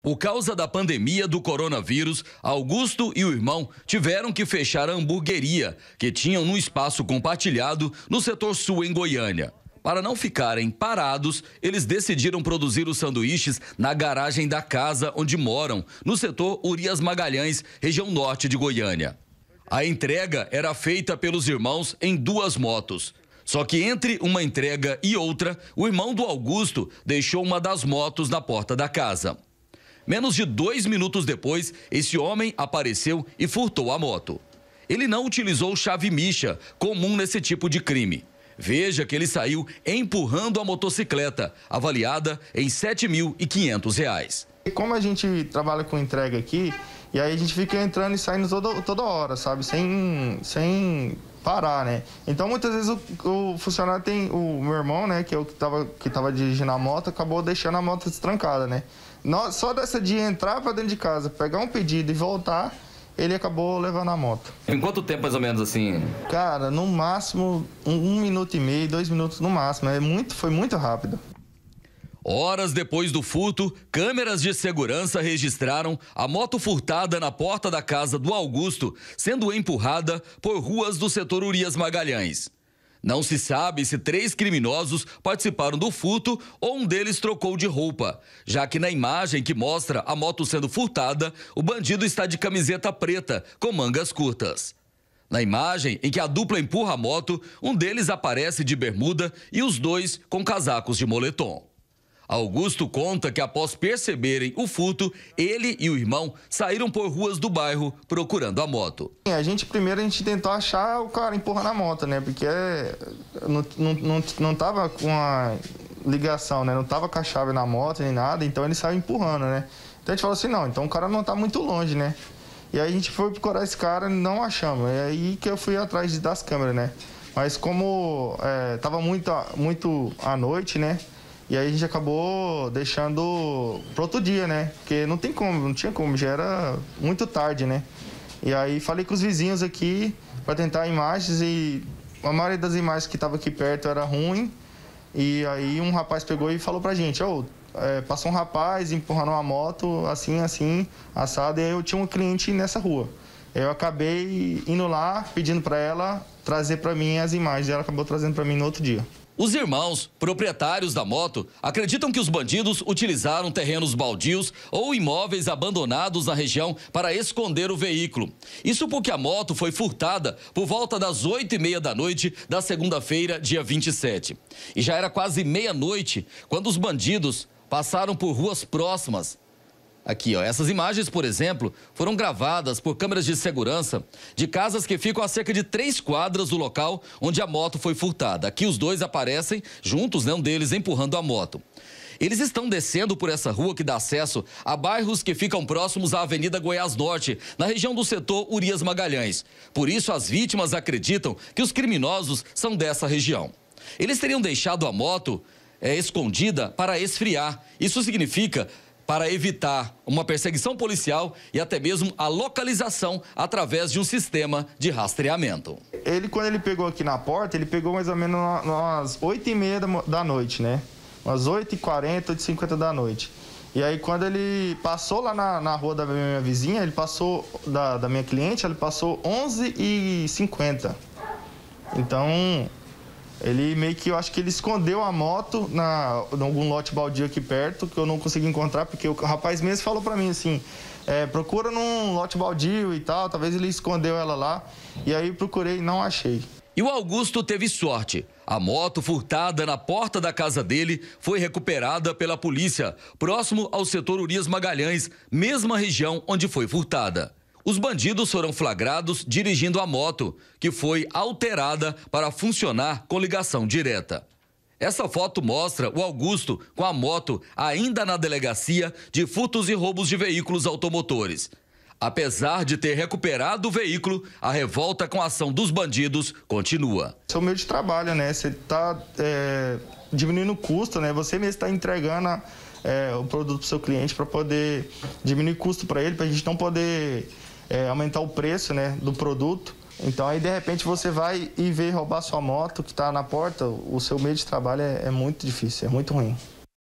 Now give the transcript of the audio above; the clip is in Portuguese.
Por causa da pandemia do coronavírus, Augusto e o irmão tiveram que fechar a hamburgueria que tinham no espaço compartilhado no setor sul em Goiânia. Para não ficarem parados, eles decidiram produzir os sanduíches na garagem da casa onde moram, no setor Urias Magalhães, região norte de Goiânia. A entrega era feita pelos irmãos em duas motos. Só que entre uma entrega e outra, o irmão do Augusto deixou uma das motos na porta da casa. Menos de dois minutos depois, esse homem apareceu e furtou a moto. Ele não utilizou chave micha, comum nesse tipo de crime. Veja que ele saiu empurrando a motocicleta, avaliada em R$ 7.500. Como a gente trabalha com entrega aqui, e aí a gente fica entrando e saindo toda, toda hora, sabe? Sem, sem parar, né? Então muitas vezes o, o funcionário tem. O meu irmão, né, que é o que tava, que tava dirigindo a moto, acabou deixando a moto destrancada, né? Nós, só dessa de entrar para dentro de casa, pegar um pedido e voltar, ele acabou levando a moto. Em quanto tempo, mais ou menos, assim? Cara, no máximo um, um minuto e meio, dois minutos no máximo. É muito, foi muito rápido. Horas depois do furto, câmeras de segurança registraram a moto furtada na porta da casa do Augusto, sendo empurrada por ruas do setor Urias Magalhães. Não se sabe se três criminosos participaram do furto ou um deles trocou de roupa, já que na imagem que mostra a moto sendo furtada, o bandido está de camiseta preta com mangas curtas. Na imagem em que a dupla empurra a moto, um deles aparece de bermuda e os dois com casacos de moletom. Augusto conta que após perceberem o furto, ele e o irmão saíram por ruas do bairro procurando a moto. A gente primeiro a gente tentou achar o cara empurrando a moto, né? Porque é, não, não, não, tava com a ligação, né? Não tava com a chave na moto nem nada, então ele saiu empurrando, né? Então a gente falou assim, não, então o cara não tá muito longe, né? E aí a gente foi procurar esse cara não achamos. E é aí que eu fui atrás das câmeras, né? Mas como é, tava muito, muito à noite, né? E aí a gente acabou deixando pro outro dia, né? Porque não tem como, não tinha como, já era muito tarde, né? E aí falei com os vizinhos aqui para tentar imagens e a maioria das imagens que tava aqui perto era ruim. E aí um rapaz pegou e falou pra gente, ô, oh, é, passou um rapaz empurrando uma moto, assim, assim, assado, e aí eu tinha um cliente nessa rua. Eu acabei indo lá, pedindo para ela trazer para mim as imagens, e ela acabou trazendo para mim no outro dia. Os irmãos, proprietários da moto, acreditam que os bandidos utilizaram terrenos baldios ou imóveis abandonados na região para esconder o veículo. Isso porque a moto foi furtada por volta das 8 e meia da noite da segunda-feira, dia 27. E já era quase meia-noite quando os bandidos passaram por ruas próximas Aqui, ó. Essas imagens, por exemplo, foram gravadas por câmeras de segurança de casas que ficam a cerca de três quadras do local onde a moto foi furtada. Aqui os dois aparecem juntos, né? Um deles empurrando a moto. Eles estão descendo por essa rua que dá acesso a bairros que ficam próximos à Avenida Goiás Norte, na região do setor Urias Magalhães. Por isso, as vítimas acreditam que os criminosos são dessa região. Eles teriam deixado a moto é, escondida para esfriar. Isso significa para evitar uma perseguição policial e até mesmo a localização através de um sistema de rastreamento. Ele, quando ele pegou aqui na porta, ele pegou mais ou menos umas 8h30 da noite, né? Umas 8h40, 8h50 da noite. E aí, quando ele passou lá na, na rua da minha vizinha, ele passou, da, da minha cliente, ele passou 11h50. Então, ele meio que, eu acho que ele escondeu a moto na, em algum lote baldio aqui perto, que eu não consegui encontrar, porque o rapaz mesmo falou para mim assim, é, procura num lote baldio e tal, talvez ele escondeu ela lá. E aí procurei e não achei. E o Augusto teve sorte. A moto furtada na porta da casa dele foi recuperada pela polícia, próximo ao setor Urias Magalhães, mesma região onde foi furtada. Os bandidos foram flagrados dirigindo a moto, que foi alterada para funcionar com ligação direta. Essa foto mostra o Augusto com a moto ainda na delegacia de furtos e roubos de veículos automotores. Apesar de ter recuperado o veículo, a revolta com a ação dos bandidos continua. Esse é o meio de trabalho, né? Você está é, diminuindo o custo, né? Você mesmo está entregando a, é, o produto para o seu cliente para poder diminuir o custo para ele, para a gente não poder é, aumentar o preço né, do produto. Então aí de repente você vai e vê roubar sua moto que está na porta, o seu meio de trabalho é, é muito difícil, é muito ruim.